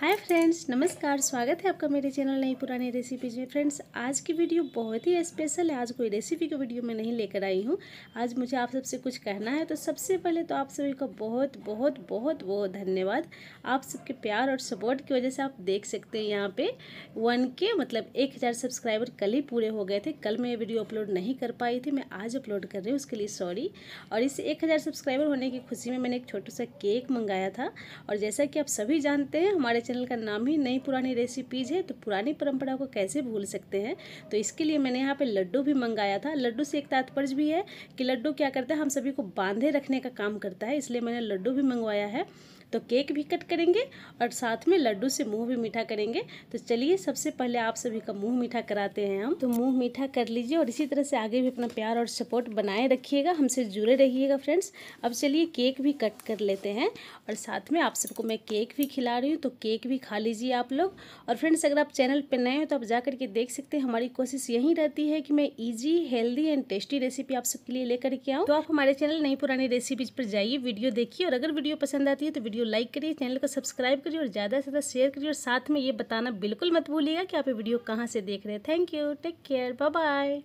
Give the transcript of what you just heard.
hi friends नमस्कार स्वागत है आपका मेरे चैनल नई पुरानी रेसिपीज में फ्रेंड्स आज की वीडियो बहुत ही स्पेशल है आज कोई रेसिपी की वीडियो मैं नहीं लेकर आई हूँ आज मुझे आप सबसे कुछ कहना है तो सबसे पहले तो आप सभी का बहुत बहुत बहुत बहुत धन्यवाद आप सबके प्यार और सपोर्ट की वजह से आप देख सकते हैं यहाँ पे वन के मतलब एक हज़ार सब्सक्राइबर कल ही पूरे हो गए थे कल मैं ये वीडियो अपलोड नहीं कर पाई थी मैं आज अपलोड कर रही हूँ उसके लिए सॉरी और इस एक सब्सक्राइबर होने की खुशी में मैंने एक छोटा सा केक मंगाया था और जैसा कि आप सभी जानते हैं हमारे चैनल का नाम ही नई पुरानी रेसिपीज़ है तो पुरानी परंपरा को कैसे भूल सकते हैं तो इसके लिए मैंने यहाँ पे लड्डू भी मंगाया था लड्डू से एक तात्पर्य भी है कि लड्डू क्या करता है हम सभी को बांधे रखने का काम करता है इसलिए मैंने लड्डू भी मंगवाया है तो केक भी कट करेंगे और साथ में लड्डू से मुंह भी मीठा करेंगे तो चलिए सबसे पहले आप सभी का मुंह मीठा कराते हैं हम तो मुंह मीठा कर लीजिए और इसी तरह से आगे भी अपना प्यार और सपोर्ट बनाए रखिएगा हमसे जुड़े रहिएगा फ्रेंड्स अब चलिए केक भी कट कर लेते हैं और साथ में आप सबको मैं केक भी खिला रही हूँ तो केक केक भी खा लीजिए आप लोग और फ्रेंड्स अगर आप चैनल पर नए हो तो आप जा करके देख सकते हैं हमारी कोशिश यही रहती है कि मैं easy healthy and tasty recipe आप सबके लिए लेकर के आऊँ तो आप हमारे चैनल नई पुरानी रेसिपीज पर जाइए वीडियो देखिए और अगर वीडियो पसंद आती है तो वीडियो लाइक करिए चैनल को सब्सक्राइब करिए और ज़्यादा से ज़्यादा शेयर करिए और साथ में ये बताना बिल्कुल मत भूलिएगा कि आप ये वीडियो कहाँ से देख रहे हैं thank you take care bye